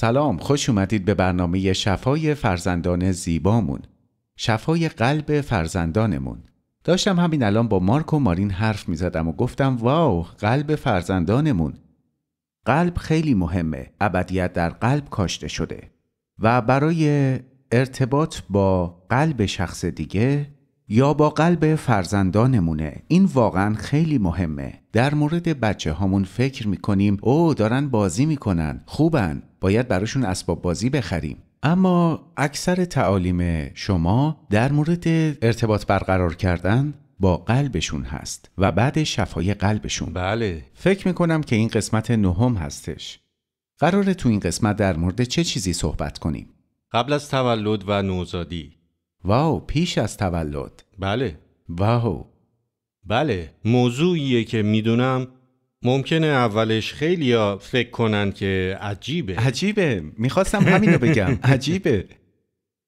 سلام خوش اومدید به برنامه شفای فرزندان زیبامون شفای قلب فرزندانمون داشتم همین الان با مارک و مارین حرف می زدم و گفتم واو قلب فرزندانمون قلب خیلی مهمه ابدیت در قلب کاشته شده و برای ارتباط با قلب شخص دیگه یا با قلب فرزندانمونه این واقعا خیلی مهمه در مورد بچه هامون فکر میکنیم او دارن بازی میکنن خوبن باید براشون اسباب بازی بخریم اما اکثر تعالیم شما در مورد ارتباط برقرار کردن با قلبشون هست و بعد شفای قلبشون بله فکر میکنم که این قسمت نهم هستش قراره تو این قسمت در مورد چه چیزی صحبت کنیم قبل از تولد و نوزادی واو پیش از تولد بله واو بله موضوعیه که میدونم ممکنه اولش خیلی فکر کنن که عجیبه عجیبه میخواستم همینو بگم عجیبه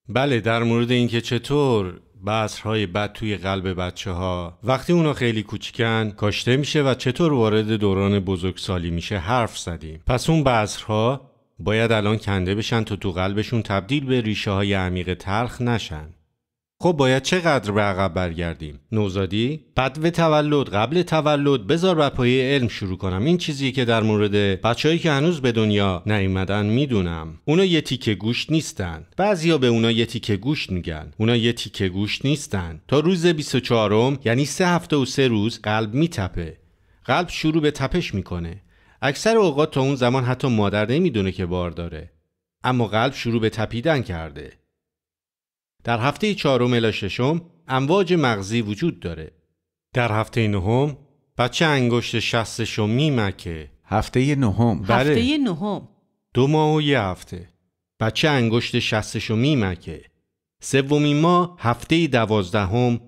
بله در مورد اینکه چطور بذرهای بد توی قلب بچه ها وقتی اونا خیلی کوچکن، کاشته میشه و چطور وارد دوران بزرگسالی میشه حرف زدیم پس اون بذرها باید الان کنده بشن تا تو قلبشون تبدیل به ریشه های عمیق تلخ نشن خب باید چقدر به عقب برگردیم نوزادی بدو تولد قبل تولد بذار بر پایه علم شروع کنم این چیزی که در مورد بچههایی که هنوز به دنیا نیومدن میدونم اونا یه تیکه گوشت نیستن بعضیا به اونا یه تیکه گوشت میگن اونا یه تیکه گوشت نیستن تا روز 24م یعنی سه هفته و سه روز قلب میتپه قلب شروع به تپش میکنه اکثر اوقات تا اون زمان حتی مادر نمیدونه که بار داره اما قلب شروع به تپیدن کرده در هفته چهارم الی ششم امواج مغزی وجود داره. در هفته نهم بچه انگشت رو میمکه. هفته نهم بله. هفته نهم دو ماه و یه هفته. بچه انگشت رو میمکه. سومین ماه هفته دوازدهم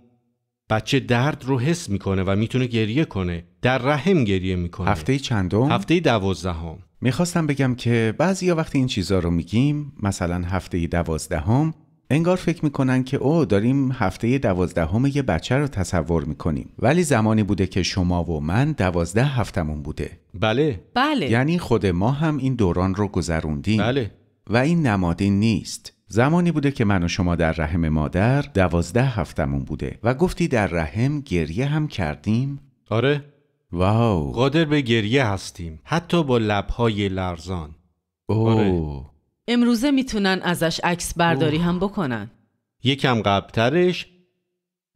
بچه درد رو حس میکنه و میتونه گریه کنه در رحم گریه میکنه هفته چندم هفته دوازدهم میخواستم بگم که بعضی وقتی این چیزا رو میگیم مثلا هفته دوازدهم انگار فکر میکنن که او داریم هفته دوازدهم یه بچه رو تصور میکنیم ولی زمانی بوده که شما و من دوازده هفتمون بوده بله بله یعنی خود ما هم این دوران رو گذروندیم بله و این نمادین نیست زمانی بوده که من و شما در رحم مادر دوازده هفتمون بوده و گفتی در رحم گریه هم کردیم آره واو قادر به گریه هستیم حتی با لبهای لرزان اوه آره. امروزه میتونن ازش عکس برداری هم بکنن یکم قبلترش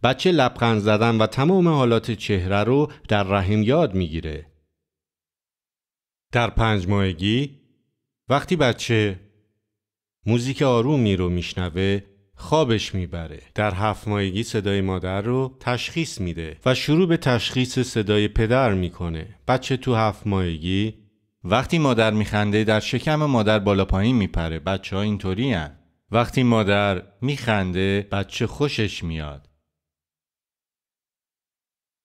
بچه لبخند زدن و تمام حالات چهره رو در رحم یاد میگیره در پنج ماهگی وقتی بچه موزیک آرومی رو میشنوه خوابش میبره در هفت ماهگی صدای مادر رو تشخیص میده و شروع به تشخیص صدای پدر میکنه بچه تو هفت ماهگی وقتی مادر میخنده در شکم مادر بالا پایین میپره بچه ها اینطوری وقتی مادر میخنده بچه خوشش میاد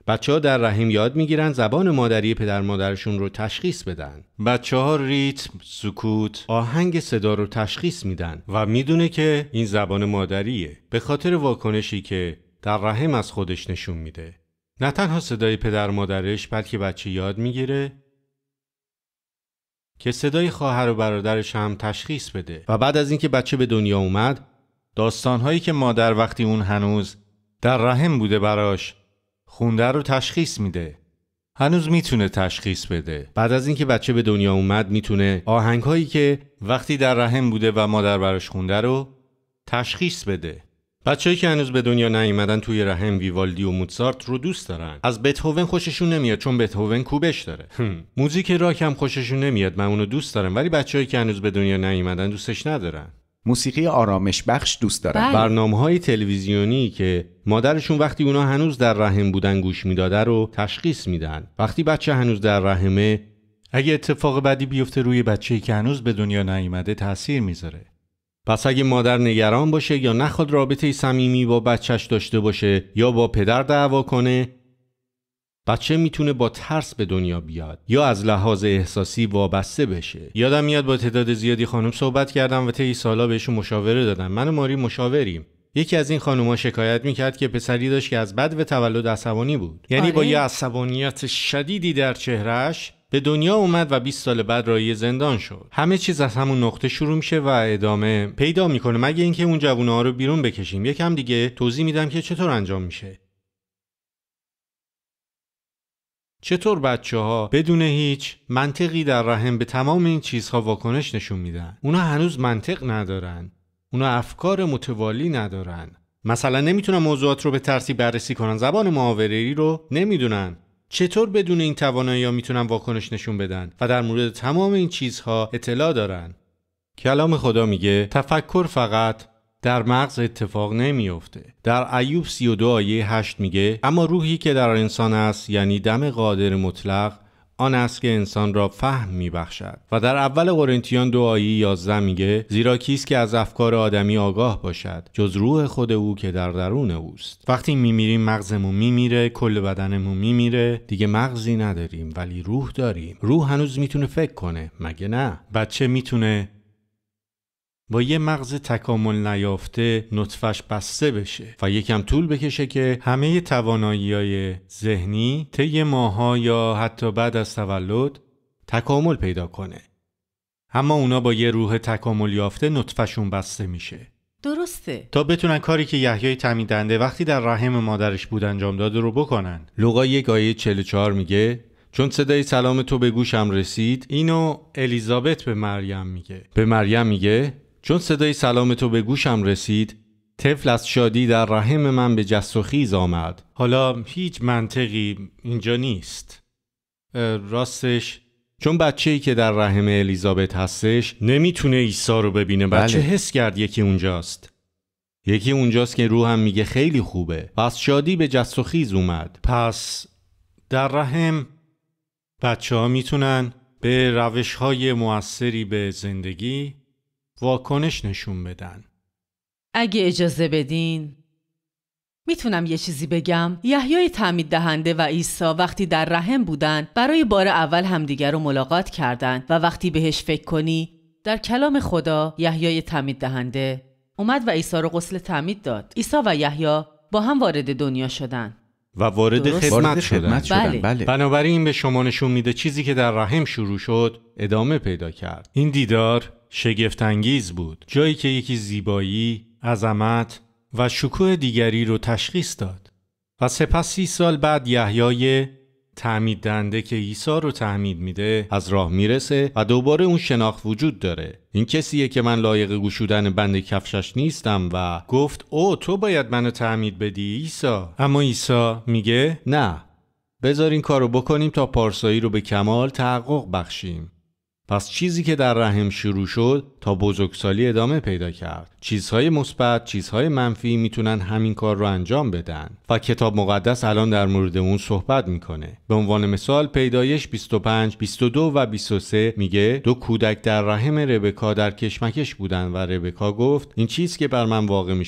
بچه ها در رحم یاد میگیرن زبان مادری پدر مادرشون رو تشخیص بدن بچه ها ریتم، سکوت، آهنگ صدا رو تشخیص میدن و میدونه که این زبان مادریه به خاطر واکنشی که در رحم از خودش نشون میده نه تنها صدای پدر مادرش بلکه بچه یاد میگیره که صدای خواهر و برادرش هم تشخیص بده و بعد از اینکه بچه به دنیا اومد داستانهایی که مادر وقتی اون هنوز در رحم بوده براش خونده رو تشخیص میده هنوز میتونه تشخیص بده بعد از اینکه بچه به دنیا اومد میتونه آهنگهایی که وقتی در رحم بوده و مادر براش خونده رو تشخیص بده بچه‌ای که هنوز به دنیا نیومدن توی رحم ویوالدی و موزارت رو دوست دارن از بتهوون خوششون نمیاد چون بتهوون کوبش داره موزیک راک هم خوششون نمیاد من اونو دوست دارم ولی بچه‌ای که هنوز به دنیا نیومدن دوستش ندارن موسیقی آرامش بخش دوست دارن بله. برنامه‌های تلویزیونی که مادرشون وقتی اونا هنوز در رحم بودن گوش میداده رو تشخیص میدن وقتی بچه هنوز در رحمه اگه اتفاق بدی بیفته روی بچه‌ای که هنوز به دنیا نیومده تاثیر میذاره پس اگه مادر نگران باشه یا نخواد رابطه صمیمی با بچهش داشته باشه یا با پدر دعوا کنه بچه میتونه با ترس به دنیا بیاد یا از لحاظ احساسی وابسته بشه یادم میاد با تعداد زیادی خانم صحبت کردم و طی سالا بهشون مشاوره دادم من ماری مشاوریم یکی از این خانوما شکایت میکرد که پسری داشت که از بد و تولد عصبانی بود یعنی آره. با یه عصبانیت شدیدی در چهرهش به دنیا اومد و 20 سال بعد رای زندان شد همه چیز از همون نقطه شروع میشه و ادامه پیدا میکنه مگه اینکه اون جوونه رو بیرون بکشیم یکم دیگه توضیح میدم که چطور انجام میشه چطور بچه ها بدون هیچ منطقی در رحم به تمام این چیزها واکنش نشون میدن اونا هنوز منطق ندارن اونا افکار متوالی ندارن مثلا نمیتونن موضوعات رو به ترسی بررسی کنن زبان معاوره رو نمیدونن چطور بدون این توانایی میتونن واکنش نشون بدن و در مورد تمام این چیزها اطلاع دارن کلام خدا میگه تفکر فقط در مغز اتفاق نمیافته. در ایوب 32 آیه 8 میگه اما روحی که در انسان است یعنی دم قادر مطلق آن است که انسان را فهم میبخشد و در اول قرنتیان دعایی آیه 11 میگه زیرا کیست که از افکار آدمی آگاه باشد جز روح خود او که در درون اوست وقتی میمیریم مغزمون میمیره کل بدنمون میمیره دیگه مغزی نداریم ولی روح داریم روح هنوز میتونه فکر کنه مگه نه بچه میتونه با یه مغز تکامل نیافته نطفش بسته بشه و یکم طول بکشه که همه توانایی های ذهنی طی ماها یا حتی بعد از تولد تکامل پیدا کنه. اما اونا با یه روح تکامل یافته نطفشون بسته میشه. درسته تا بتونن کاری که یحیای تمیدنده وقتی در رحم مادرش بود انجام داده رو بکنن لوقا یک آیه 44 میگه چون صدای سلام تو به گوشم رسید اینو الیزابت به مریم میگه به مریم میگه چون صدای سلام تو به گوشم رسید طفل از شادی در رحم من به جست و خیز آمد حالا هیچ منطقی اینجا نیست راستش چون بچه ای که در رحم الیزابت هستش نمیتونه عیسی رو ببینه بچه بله. حس کرد یکی اونجاست یکی اونجاست که روحم میگه خیلی خوبه پس شادی به جست و خیز اومد پس در رحم بچه ها میتونن به روش های موثری به زندگی واکنش نشون بدن اگه اجازه بدین میتونم یه چیزی بگم یحیای تعمید دهنده و عیسی وقتی در رحم بودن برای بار اول همدیگر رو ملاقات کردند و وقتی بهش فکر کنی در کلام خدا یحیای تعمید دهنده اومد و عیسی رو غسل تعمید داد عیسی و یحیی با هم وارد دنیا شدن و وارد خدمت, شدن. بله. بله. بنابراین به شما نشون میده چیزی که در رحم شروع شد ادامه پیدا کرد این دیدار شگفتانگیز بود جایی که یکی زیبایی، عظمت و شکوه دیگری رو تشخیص داد و سپس سی سال بعد یحیای تعمید دنده که عیسی رو تعمید میده از راه میرسه و دوباره اون شناخت وجود داره این کسیه که من لایق گوشودن بند کفشش نیستم و گفت او تو باید منو تعمید بدی عیسی اما عیسی میگه نه بذار این کارو بکنیم تا پارسایی رو به کمال تحقق بخشیم پس چیزی که در رحم شروع شد تا بزرگسالی ادامه پیدا کرد. چیزهای مثبت، چیزهای منفی میتونن همین کار رو انجام بدن و کتاب مقدس الان در مورد اون صحبت میکنه. به عنوان مثال پیدایش 25, 22 و 23 میگه دو کودک در رحم ربکا در کشمکش بودن» و ربکا گفت این چیز که بر من واقع می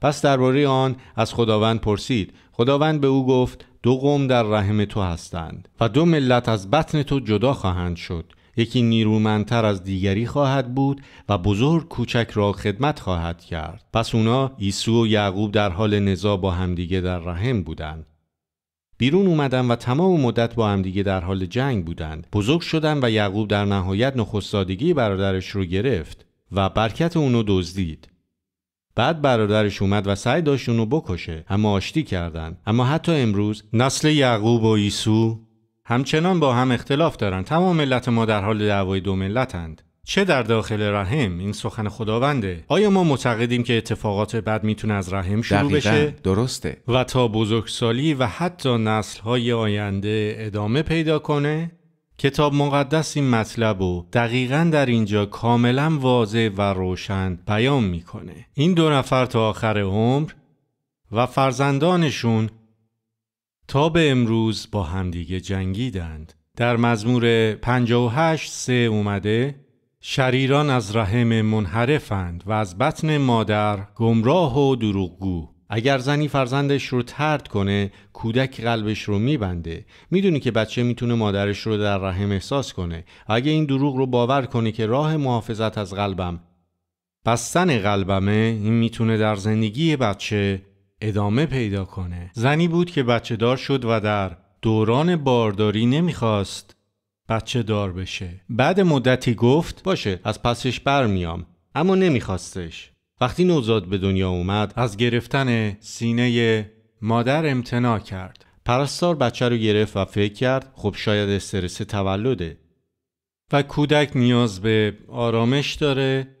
پس درباره آن از خداوند پرسید. خداوند به او گفت دو قوم در رحم تو هستند و دو ملت از بطن تو جدا خواهند شد. یکی نیرومندتر از دیگری خواهد بود و بزرگ کوچک را خدمت خواهد کرد پس اونا عیسی و یعقوب در حال نزا با همدیگه در رحم بودند بیرون اومدن و تمام مدت با همدیگه در حال جنگ بودند بزرگ شدن و یعقوب در نهایت نخستادگی برادرش رو گرفت و برکت اونو دزدید بعد برادرش اومد و سعی داشت اونو بکشه اما آشتی کردند اما حتی امروز نسل یعقوب و عیسی همچنان با هم اختلاف دارند تمام ملت ما در حال دعوای دو ملتند چه در داخل رحم این سخن خداونده آیا ما معتقدیم که اتفاقات بد میتونه از رحم شروع دقیقا. بشه درسته و تا بزرگسالی و حتی نسلهای آینده ادامه پیدا کنه کتاب مقدس این مطلب رو دقیقا در اینجا کاملا واضح و روشن بیان میکنه این دو نفر تا آخر عمر و فرزندانشون تا به امروز با همدیگه جنگیدند در مزمور 58 سه اومده شریران از رحم منحرفند و از بطن مادر گمراه و دروغگو اگر زنی فرزندش رو ترد کنه کودک قلبش رو میبنده میدونی که بچه میتونه مادرش رو در رحم احساس کنه اگه این دروغ رو باور کنه که راه محافظت از قلبم بستن قلبمه این میتونه در زندگی بچه ادامه پیدا کنه زنی بود که بچه دار شد و در دوران بارداری نمیخواست بچه دار بشه بعد مدتی گفت باشه از پسش برمیام اما نمیخواستش وقتی نوزاد به دنیا اومد از گرفتن سینه مادر امتناع کرد پرستار بچه رو گرفت و فکر کرد خب شاید استرس تولده و کودک نیاز به آرامش داره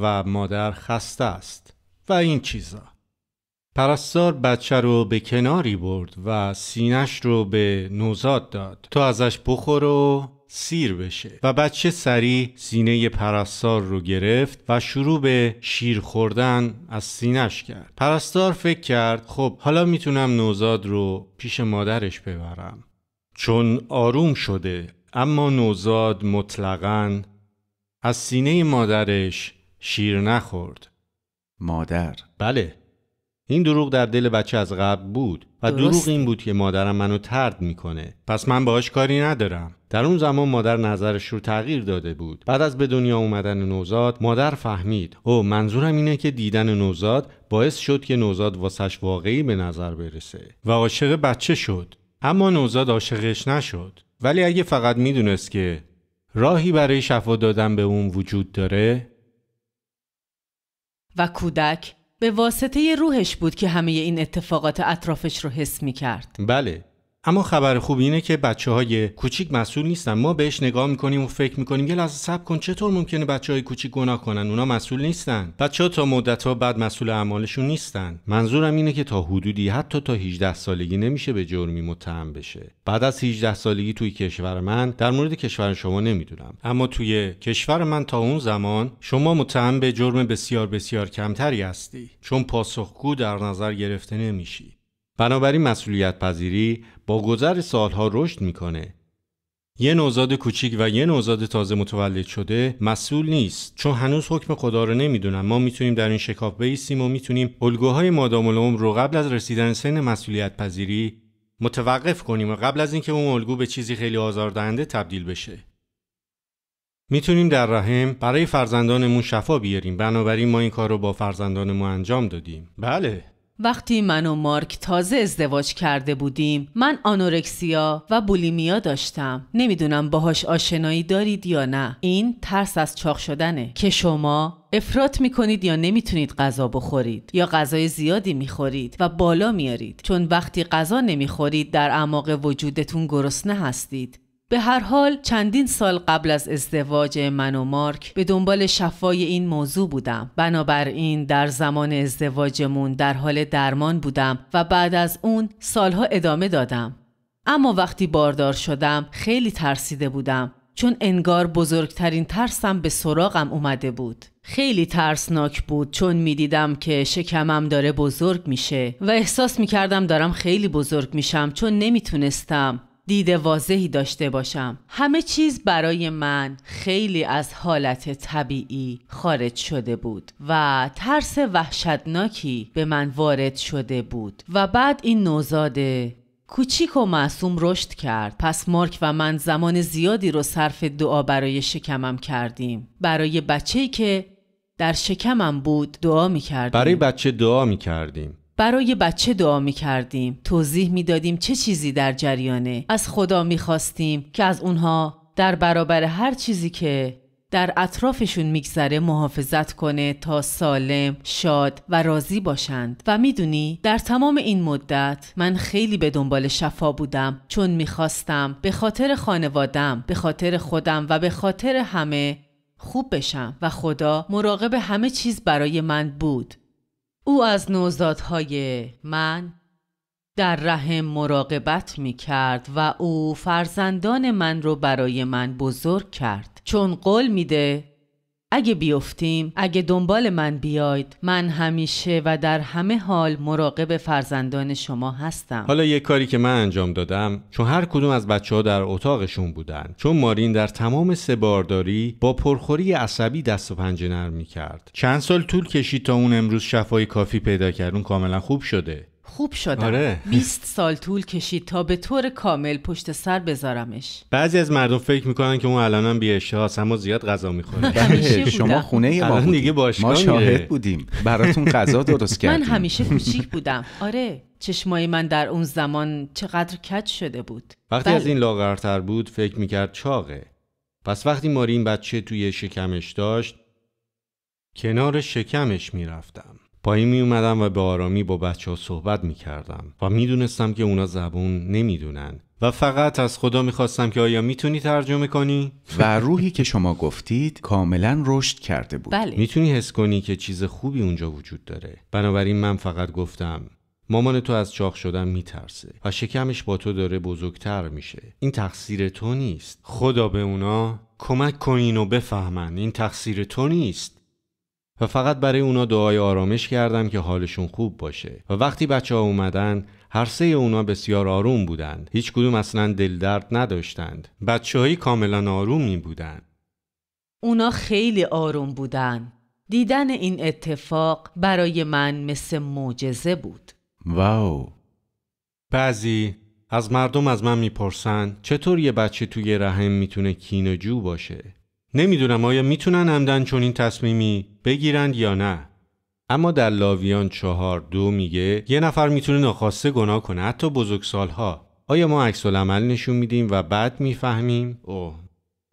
و مادر خسته است و این چیزا پرستار بچه رو به کناری برد و سینش رو به نوزاد داد تا ازش بخور و سیر بشه و بچه سریع سینه پرستار رو گرفت و شروع به شیر خوردن از سینش کرد پرستار فکر کرد خب حالا میتونم نوزاد رو پیش مادرش ببرم چون آروم شده اما نوزاد مطلقا از سینه مادرش شیر نخورد مادر بله این دروغ در دل بچه از قبل بود و دروغ این بود که مادرم منو ترد میکنه پس من باهاش کاری ندارم در اون زمان مادر نظرش رو تغییر داده بود بعد از به دنیا اومدن نوزاد مادر فهمید او منظورم اینه که دیدن نوزاد باعث شد که نوزاد واسش واقعی به نظر برسه و عاشق بچه شد اما نوزاد عاشقش نشد ولی اگه فقط میدونست که راهی برای شفا دادن به اون وجود داره و کودک به واسطه روحش بود که همه این اتفاقات اطرافش رو حس می کرد. بله اما خبر خوب اینه که بچه های کوچیک مسئول نیستن ما بهش نگاه میکنیم و فکر میکنیم یه لحظه صبر کن چطور ممکنه بچه های کوچیک گناه کنن اونا مسئول نیستن بچه تا مدت ها بعد مسئول اعمالشون نیستن منظورم اینه که تا حدودی حتی تا 18 سالگی نمیشه به جرمی متهم بشه بعد از 18 سالگی توی کشور من در مورد کشور شما نمیدونم اما توی کشور من تا اون زمان شما متهم به جرم بسیار بسیار کمتری هستی چون پاسخگو در نظر گرفته نمیشی بنابراین مسئولیت پذیری با گذر سالها رشد میکنه. یه نوزاد کوچیک و یه نوزاد تازه متولد شده مسئول نیست چون هنوز حکم خدا رو نمیدونن ما میتونیم در این شکاف بیسیم و میتونیم الگوهای مادام العمر رو قبل از رسیدن سن مسئولیت پذیری متوقف کنیم و قبل از اینکه اون الگو به چیزی خیلی آزاردهنده تبدیل بشه میتونیم در رحم برای فرزندانمون شفا بیاریم بنابراین ما این کار رو با فرزندانمون انجام دادیم بله وقتی من و مارک تازه ازدواج کرده بودیم من آنورکسیا و بولیمیا داشتم نمیدونم باهاش آشنایی دارید یا نه این ترس از چاق شدنه که شما افراط میکنید یا نمیتونید غذا بخورید یا غذای زیادی میخورید و بالا میارید چون وقتی غذا نمیخورید در اعماق وجودتون گرسنه هستید به هر حال چندین سال قبل از ازدواج من و مارک به دنبال شفای این موضوع بودم بنابراین در زمان ازدواجمون در حال درمان بودم و بعد از اون سالها ادامه دادم اما وقتی باردار شدم خیلی ترسیده بودم چون انگار بزرگترین ترسم به سراغم اومده بود خیلی ترسناک بود چون میدیدم که شکمم داره بزرگ میشه و احساس میکردم دارم خیلی بزرگ میشم چون نمیتونستم دید واضحی داشته باشم همه چیز برای من خیلی از حالت طبیعی خارج شده بود و ترس وحشتناکی به من وارد شده بود و بعد این نوزاده کوچیک و معصوم رشد کرد پس مارک و من زمان زیادی رو صرف دعا برای شکمم کردیم برای بچه‌ای که در شکمم بود دعا می کردیم برای بچه دعا می کردیم برای بچه دعا می کردیم توضیح می دادیم چه چیزی در جریانه از خدا می خواستیم که از اونها در برابر هر چیزی که در اطرافشون میگذره محافظت کنه تا سالم، شاد و راضی باشند و میدونی در تمام این مدت من خیلی به دنبال شفا بودم چون میخواستم به خاطر خانوادم، به خاطر خودم و به خاطر همه خوب بشم و خدا مراقب همه چیز برای من بود او از نوزادهای من در رحم مراقبت می کرد و او فرزندان من رو برای من بزرگ کرد چون قول میده اگه بیفتیم اگه دنبال من بیاید من همیشه و در همه حال مراقب فرزندان شما هستم حالا یه کاری که من انجام دادم چون هر کدوم از بچه ها در اتاقشون بودن چون مارین در تمام سه بارداری با پرخوری عصبی دست و پنجه نرم میکرد چند سال طول کشید تا اون امروز شفای کافی پیدا کرد اون کاملا خوب شده خوب شدم آره. 20 سال طول کشید تا به طور کامل پشت سر بذارمش بعضی از مردم فکر میکنن که اون الانم بی اشتهاس اما زیاد غذا میخوره بله. شما خونه ی ما دیگه ما شاهد بودیم براتون غذا درست کردیم من همیشه کوچیک بودم آره چشمای من در اون زمان چقدر کج شده بود وقتی از بله. این لاغرتر بود فکر میکرد چاقه پس وقتی ماری این بچه توی شکمش داشت کنار شکمش میرفتم پایین می اومدم و به آرامی با بچه ها صحبت می کردم و میدونستم که اونا زبون نمیدونن و فقط از خدا میخواستم که آیا میتونی ترجمه کنی؟ و روحی که شما گفتید کاملا رشد کرده بود بله. میتونی حس کنی که چیز خوبی اونجا وجود داره بنابراین من فقط گفتم مامان تو از چاخ شدن میترسه و شکمش با تو داره بزرگتر میشه این تقصیر تو نیست خدا به اونا کمک کنین و بفهمن این تقصیر تو نیست و فقط برای اونا دعای آرامش کردم که حالشون خوب باشه و وقتی بچه ها اومدن هر سه اونا بسیار آروم بودند هیچ کدوم اصلا دل درد نداشتند بچههایی کاملا آروم می بودن. اونا خیلی آروم بودن دیدن این اتفاق برای من مثل معجزه بود واو بعضی از مردم از من میپرسن چطور یه بچه توی رحم میتونه کینوجو باشه نمیدونم آیا میتونن عمدن چون این تصمیمی بگیرند یا نه اما در لاویان چهار دو میگه یه نفر میتونه ناخواسته گناه کنه حتی بزرگ سالها آیا ما عکس عمل نشون میدیم و بعد میفهمیم اوه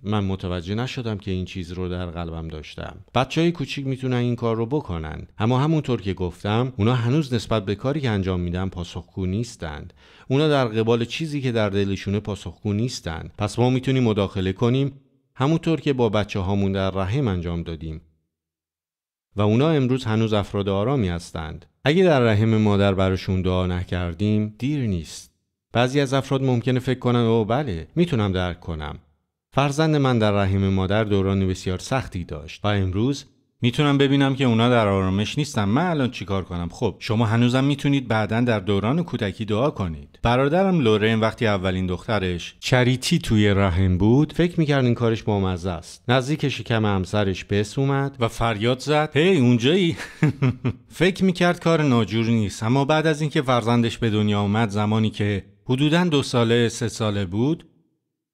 من متوجه نشدم که این چیز رو در قلبم داشتم بچه های کوچیک میتونن این کار رو بکنن اما همونطور که گفتم اونا هنوز نسبت به کاری که انجام میدن پاسخگو نیستند اونا در قبال چیزی که در دلشونه پاسخگو نیستند پس ما میتونیم مداخله کنیم همونطور که با بچه هامون در رحم انجام دادیم و اونا امروز هنوز افراد آرامی هستند. اگه در رحم مادر براشون دعا نکردیم دیر نیست. بعضی از افراد ممکنه فکر کنن او بله میتونم درک کنم. فرزند من در رحم مادر دوران بسیار سختی داشت و امروز میتونم ببینم که اونا در آرامش نیستن من الان چیکار کنم خب شما هنوزم میتونید بعدا در دوران کودکی دعا کنید برادرم لورن وقتی اولین دخترش چریتی توی رحم بود فکر میکرد این کارش بامزه است نزدیک شکم همسرش بس اومد و فریاد زد هی اونجایی فکر میکرد کار ناجور نیست اما بعد از اینکه فرزندش به دنیا اومد زمانی که حدودا دو ساله سه ساله بود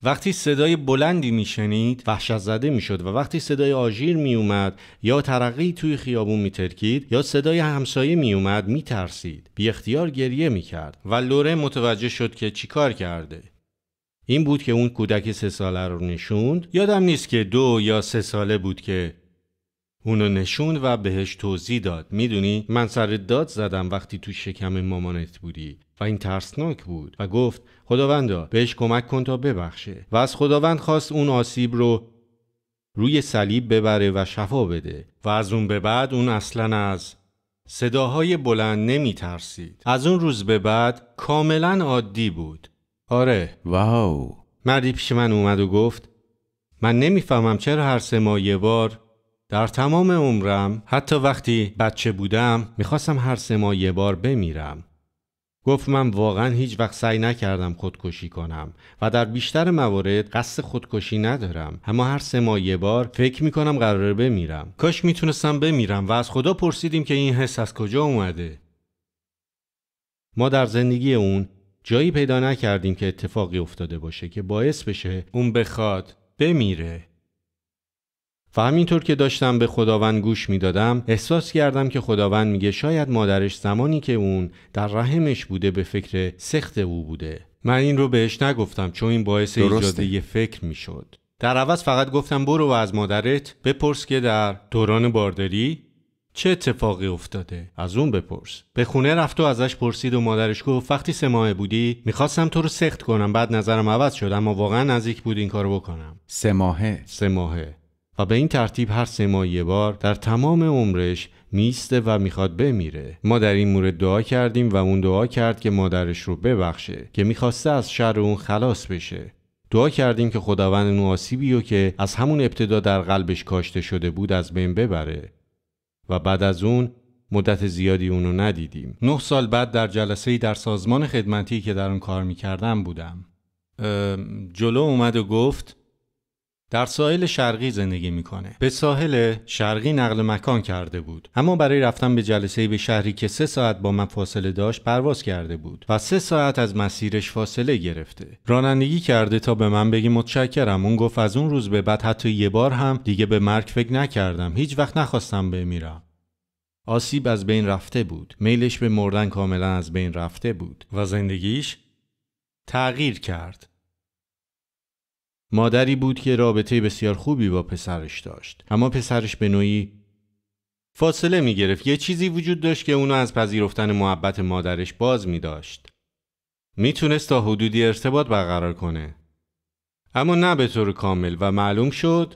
وقتی صدای بلندی میشنید وحشت زده میشد و وقتی صدای آژیر میومد یا ترقی توی خیابون میترکید یا صدای همسایه میومد میترسید بی اختیار گریه میکرد و لوره متوجه شد که چیکار کرده این بود که اون کودک سه ساله رو نشوند یادم نیست که دو یا سه ساله بود که اونو نشون و بهش توضیح داد میدونی من سر داد زدم وقتی تو شکم مامانت بودی و این ترسناک بود و گفت خداوندا بهش کمک کن تا ببخشه و از خداوند خواست اون آسیب رو روی صلیب ببره و شفا بده و از اون به بعد اون اصلا از صداهای بلند نمی ترسید از اون روز به بعد کاملا عادی بود آره واو مردی پیش من اومد و گفت من نمیفهمم چرا هر سه ماه یه بار در تمام عمرم حتی وقتی بچه بودم میخواستم هر سه ماه یه بار بمیرم گفت من واقعا هیچ وقت سعی نکردم خودکشی کنم و در بیشتر موارد قصد خودکشی ندارم اما هر سه ماه یه بار فکر میکنم قراره بمیرم کاش میتونستم بمیرم و از خدا پرسیدیم که این حس از کجا اومده ما در زندگی اون جایی پیدا نکردیم که اتفاقی افتاده باشه که باعث بشه اون بخواد بمیره و همینطور که داشتم به خداوند گوش میدادم احساس کردم که خداوند میگه شاید مادرش زمانی که اون در رحمش بوده به فکر سخت او بوده من این رو بهش نگفتم چون این باعث ایجاد یه فکر میشد در عوض فقط گفتم برو و از مادرت بپرس که در دوران بارداری چه اتفاقی افتاده از اون بپرس به خونه رفت و ازش پرسید و مادرش گفت وقتی سه ماه بودی میخواستم تو رو سخت کنم بعد نظرم عوض شد اما واقعا نزدیک بود این کارو بکنم سه ماهه سه ماهه و به این ترتیب هر سه ماه یه بار در تمام عمرش میسته و میخواد بمیره ما در این مورد دعا کردیم و اون دعا کرد که مادرش رو ببخشه که میخواسته از شر اون خلاص بشه دعا کردیم که خداوند اون آسیبی رو که از همون ابتدا در قلبش کاشته شده بود از بین ببره و بعد از اون مدت زیادی اونو ندیدیم نه سال بعد در جلسه ای در سازمان خدمتی که در اون کار میکردم بودم جلو اومد و گفت در ساحل شرقی زندگی میکنه به ساحل شرقی نقل مکان کرده بود اما برای رفتن به جلسه به شهری که سه ساعت با من فاصله داشت پرواز کرده بود و سه ساعت از مسیرش فاصله گرفته رانندگی کرده تا به من بگی متشکرم اون گفت از اون روز به بعد حتی یه بار هم دیگه به مرگ فکر نکردم هیچ وقت نخواستم بمیرم آسیب از بین رفته بود میلش به مردن کاملا از بین رفته بود و زندگیش تغییر کرد مادری بود که رابطه بسیار خوبی با پسرش داشت اما پسرش به نوعی فاصله می یه چیزی وجود داشت که اونو از پذیرفتن محبت مادرش باز می داشت میتونست تا حدودی ارتباط برقرار کنه اما نه به طور کامل و معلوم شد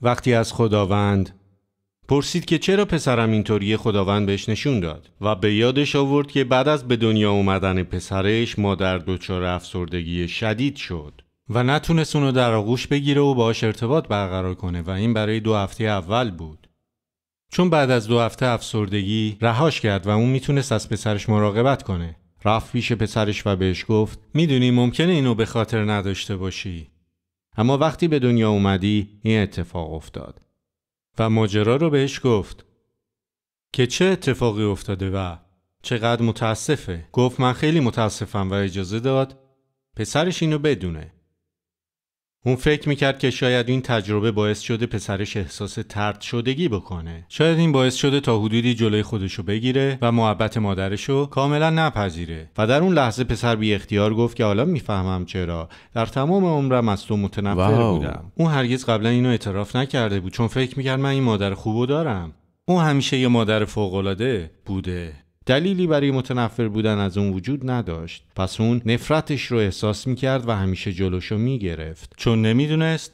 وقتی از خداوند پرسید که چرا پسرم اینطوری خداوند بهش نشون داد و به یادش آورد که بعد از به دنیا اومدن پسرش مادر دچار افسردگی شدید شد و نتونست اونو در آغوش بگیره و باهاش ارتباط برقرار کنه و این برای دو هفته اول بود. چون بعد از دو هفته افسردگی رهاش کرد و اون میتونست از پسرش مراقبت کنه. رفت پیش پسرش و بهش گفت میدونی ممکنه اینو به خاطر نداشته باشی. اما وقتی به دنیا اومدی این اتفاق افتاد. و ماجرا رو بهش گفت که چه اتفاقی افتاده و چقدر متاسفه گفت من خیلی متاسفم و اجازه داد پسرش اینو بدونه اون فکر میکرد که شاید این تجربه باعث شده پسرش احساس ترد شدگی بکنه شاید این باعث شده تا حدودی جلوی خودشو بگیره و محبت مادرشو کاملا نپذیره و در اون لحظه پسر بی اختیار گفت که حالا میفهمم چرا در تمام عمرم از تو متنفر بودم اون هرگز قبلا اینو اعتراف نکرده بود چون فکر میکرد من این مادر خوبو دارم اون همیشه یه مادر فوقالعاده بوده دلیلی برای متنفر بودن از اون وجود نداشت پس اون نفرتش رو احساس میکرد و همیشه جلوشو میگرفت چون نمیدونست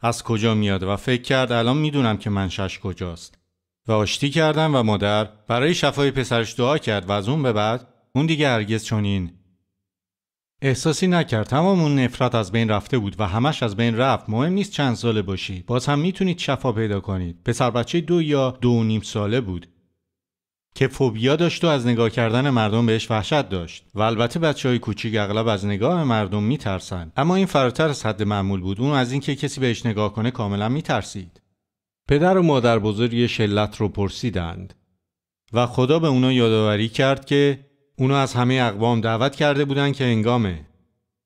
از کجا میاد و فکر کرد الان میدونم که منشش کجاست و آشتی کردم و مادر برای شفای پسرش دعا کرد و از اون به بعد اون دیگه هرگز چنین احساسی نکرد تمام اون نفرت از بین رفته بود و همش از بین رفت مهم نیست چند ساله باشی باز هم میتونید شفا پیدا کنید پسر بچه دو یا دو و نیم ساله بود که فوبیا داشت و از نگاه کردن مردم بهش وحشت داشت و البته بچه های کوچیک اغلب از نگاه مردم میترسن اما این فراتر از حد معمول بود اون از اینکه کسی بهش نگاه کنه کاملا میترسید پدر و مادر بزرگ شلت رو پرسیدند و خدا به اونا یادآوری کرد که اونا از همه اقوام دعوت کرده بودند که انگامه،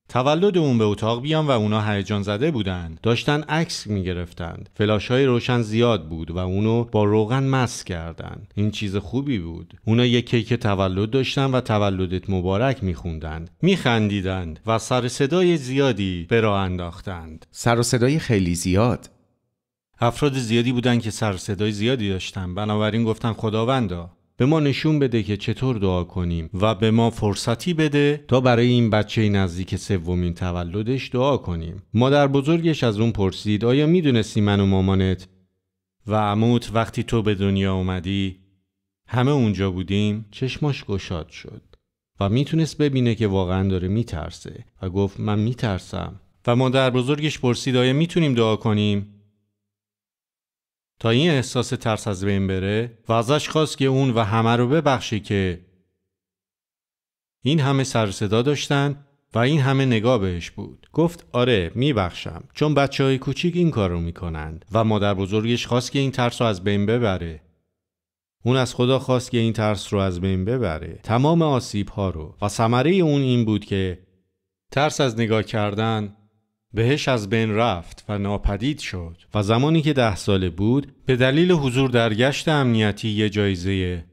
تولد اون به اتاق بیام و اونا هیجان زده بودند داشتن عکس میگرفتند فلاش های روشن زیاد بود و اونو با روغن مست کردند این چیز خوبی بود اونا یک کیک تولد داشتن و تولدت مبارک میخوندند میخندیدند و سر صدای زیادی به راه انداختند سر و صدای خیلی زیاد افراد زیادی بودند که سر صدای زیادی داشتن بنابراین گفتن خداوندا به ما نشون بده که چطور دعا کنیم و به ما فرصتی بده تا برای این بچه نزدیک سومین تولدش دعا کنیم مادر بزرگش از اون پرسید آیا میدونستی من و مامانت و عموت وقتی تو به دنیا اومدی همه اونجا بودیم چشماش گشاد شد و میتونست ببینه که واقعا داره میترسه و گفت من میترسم و مادر بزرگش پرسید آیا میتونیم دعا کنیم تا این احساس ترس از بین بره و ازش خواست که اون و همه رو ببخشه که این همه سر صدا داشتن و این همه نگاه بهش بود گفت آره میبخشم چون بچه های کوچیک این کار رو میکنند و مادر بزرگش خواست که این ترس رو از بین ببره اون از خدا خواست که این ترس رو از بین ببره تمام آسیب ها رو و ثمره اون این بود که ترس از نگاه کردن بهش از بین رفت و ناپدید شد و زمانی که ده ساله بود به دلیل حضور در گشت امنیتی یه جایزه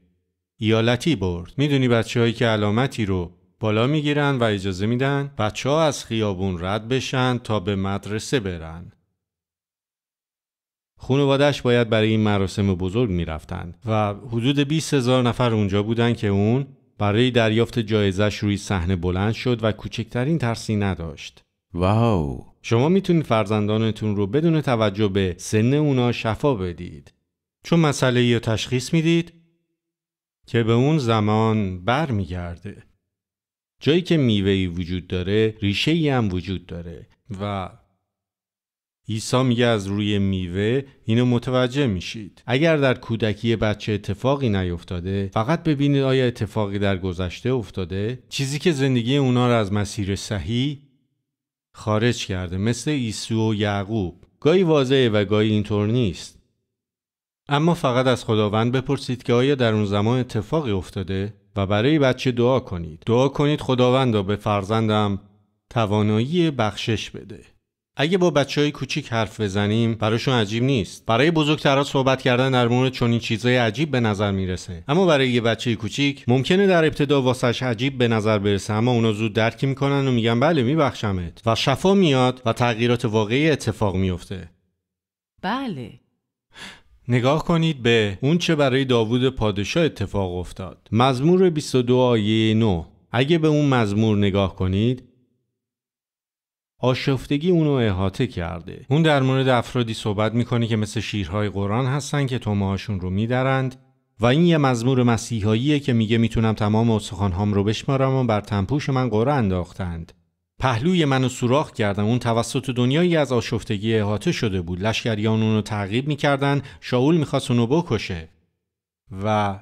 ایالتی برد میدونی بچههایی که علامتی رو بالا میگیرن و اجازه میدن بچه ها از خیابون رد بشن تا به مدرسه برن خانوادش باید برای این مراسم بزرگ میرفتند و حدود 20 هزار نفر اونجا بودن که اون برای دریافت جایزش روی صحنه بلند شد و کوچکترین ترسی نداشت. واو شما میتونید فرزندانتون رو بدون توجه به سن اونا شفا بدید چون مسئله یا تشخیص میدید که به اون زمان برمیگرده جایی که میوهی وجود داره ریشه ای هم وجود داره و عیسی میگه از روی میوه اینو متوجه میشید اگر در کودکی بچه اتفاقی نیفتاده فقط ببینید آیا اتفاقی در گذشته افتاده چیزی که زندگی اونا رو از مسیر صحیح خارج کرده مثل ایسو و یعقوب گاهی واضحه و گاهی اینطور نیست اما فقط از خداوند بپرسید که آیا در اون زمان اتفاقی افتاده و برای بچه دعا کنید دعا کنید خداوند را به فرزندم توانایی بخشش بده اگه با بچه های کوچیک حرف بزنیم براشون عجیب نیست برای بزرگترها صحبت کردن در مورد چنین چیزهای عجیب به نظر میرسه اما برای یه بچه کوچیک ممکنه در ابتدا واسش عجیب به نظر برسه اما اونا زود درک میکنن و میگن بله میبخشمت و شفا میاد و تغییرات واقعی اتفاق میفته بله نگاه کنید به اون چه برای داوود پادشاه اتفاق افتاد مزمور 22 آیه 9 اگه به اون مزمور نگاه کنید آشفتگی اونو احاطه کرده اون در مورد افرادی صحبت میکنه که مثل شیرهای قرآن هستن که تومهاشون رو میدرند و این یه مزمور مسیحاییه که میگه میتونم تمام هام رو بشمارم و بر تنپوش من قره انداختند پهلوی منو سوراخ کردم اون توسط دنیایی از آشفتگی احاطه شده بود لشکریان اونو تعقیب میکردن شاول میخواست اونو بکشه و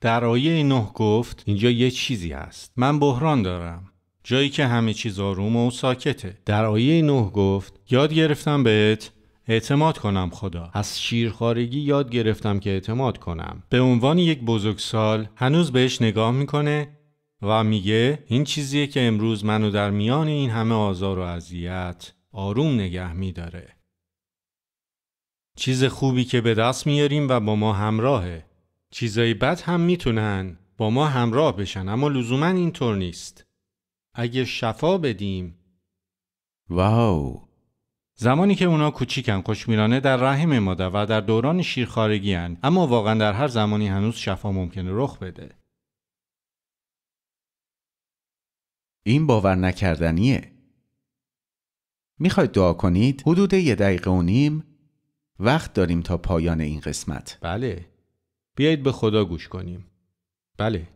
در آیه نه گفت اینجا یه چیزی هست من بحران دارم جایی که همه چیز آروم و ساکته در آیه نه گفت یاد گرفتم بهت اعتماد کنم خدا از شیرخارگی یاد گرفتم که اعتماد کنم به عنوان یک بزرگسال هنوز بهش نگاه میکنه و میگه این چیزیه که امروز منو در میان این همه آزار و اذیت آروم نگه میداره چیز خوبی که به دست میاریم و با ما همراهه چیزای بد هم میتونن با ما همراه بشن اما لزوما اینطور نیست اگه شفا بدیم واو زمانی که اونا کوچیکن خوشمیرانه در رحم مادر و در دوران شیرخارگی هن. اما واقعا در هر زمانی هنوز شفا ممکنه رخ بده این باور نکردنیه میخواید دعا کنید حدود یه دقیقه و نیم وقت داریم تا پایان این قسمت بله بیایید به خدا گوش کنیم بله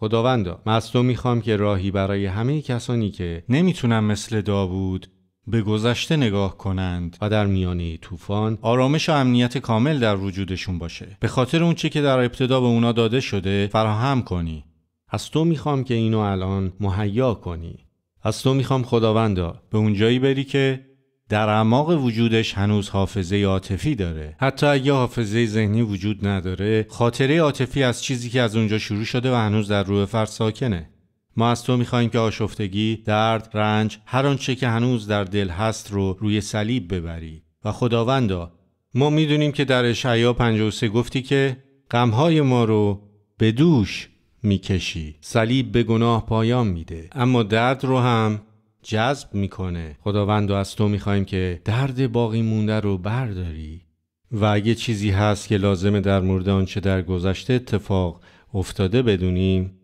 خداوندا از تو میخوام که راهی برای همه کسانی که نمیتونن مثل داوود به گذشته نگاه کنند و در میانه طوفان آرامش و امنیت کامل در وجودشون باشه به خاطر اونچه که در ابتدا به اونا داده شده فراهم کنی از تو میخوام که اینو الان مهیا کنی از تو میخوام خداوندا به اونجایی بری که در اعماق وجودش هنوز حافظه عاطفی داره حتی اگه حافظه ذهنی وجود نداره خاطره عاطفی از چیزی که از اونجا شروع شده و هنوز در روح فرد ساکنه ما از تو میخواهیم که آشفتگی، درد، رنج، هر آنچه که هنوز در دل هست رو روی صلیب ببری و خداوندا ما میدونیم که در اشعیا 53 گفتی که غمهای ما رو به دوش میکشی صلیب به گناه پایان میده اما درد رو هم جذب میکنه خداوند از تو میخوایم که درد باقی مونده رو برداری و اگه چیزی هست که لازمه در مورد آنچه در گذشته اتفاق افتاده بدونیم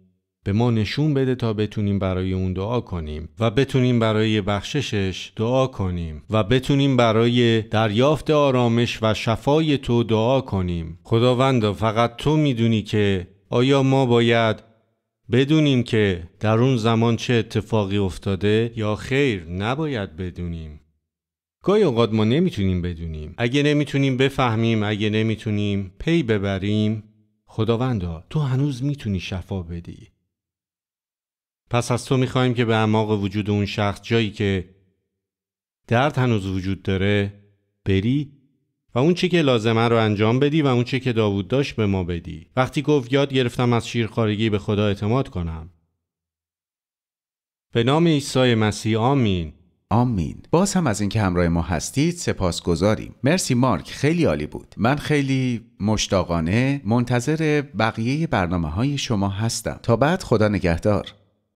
به ما نشون بده تا بتونیم برای اون دعا کنیم و بتونیم برای بخششش دعا کنیم و بتونیم برای دریافت آرامش و شفای تو دعا کنیم خداوند فقط تو میدونی که آیا ما باید بدونیم که در اون زمان چه اتفاقی افتاده یا خیر نباید بدونیم گاهی اوقات ما نمیتونیم بدونیم اگه نمیتونیم بفهمیم اگه نمیتونیم پی ببریم خداوندا تو هنوز میتونی شفا بدی پس از تو میخواهیم که به اعماق وجود اون شخص جایی که درد هنوز وجود داره بری و اون چی که لازمه رو انجام بدی و اون که داوود داشت به ما بدی وقتی گفت یاد گرفتم از شیرخارگی به خدا اعتماد کنم به نام عیسی مسیح آمین آمین باز هم از اینکه همراه ما هستید سپاس مرسی مارک خیلی عالی بود من خیلی مشتاقانه منتظر بقیه برنامه های شما هستم تا بعد خدا نگهدار